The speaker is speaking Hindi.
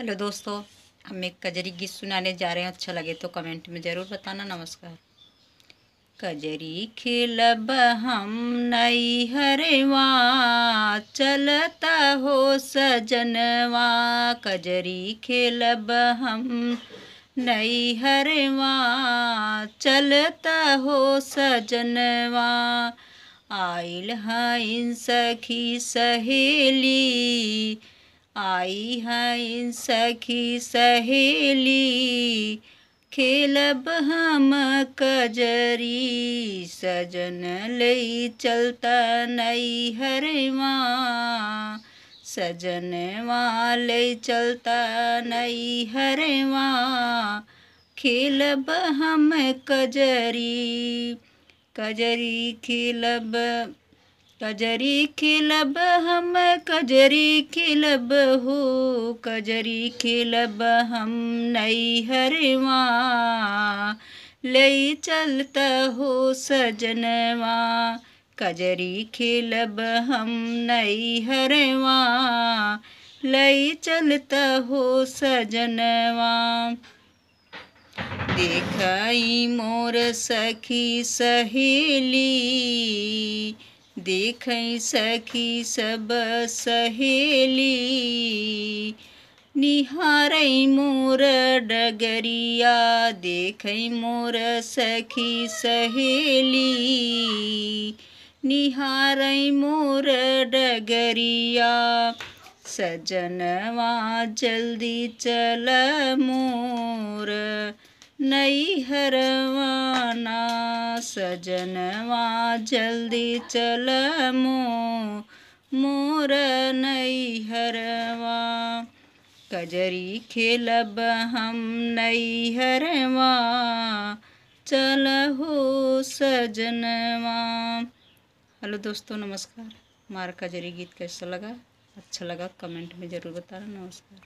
हेलो दोस्तों हम एक कजरी गीत सुनाने जा रहे हैं अच्छा लगे तो कमेंट में ज़रूर बताना नमस्कार कजरी खिलब हम नई हरवा चलता हो सजनवा कजरी खिलब हम नई हरवा चलता हो सजनवा आइल हैं सखी सहेली आई है सखी सहेली खेलब हम कजरी सजन ले चलता नई हरवा सजन वाले चलता नई हरवा खेलब हम कजरी कजरी खेलब कजरी खिलब हम कजरी खिलब हो कजरी खिलब हम नई हरवा ले चलत हो सजनवा कजरी खिलब हम नई हरवा ले चलत हो सजनवा देखाई मोर सखी सहेली देख सखी सब सहेली निहार मोर डगरिया देख मोर सखी सहेली निहार मोर डगरिया सजनवा जल्दी चल मोर नई हरवाना सजनवा जल्दी चल मो मोर नैहरवा कजरी खेलब हम नैहरवा चल हो सजनवा हेलो दोस्तों नमस्कार मार कजरी गीत कैसा लगा अच्छा लगा कमेंट में ज़रूर बताना नमस्कार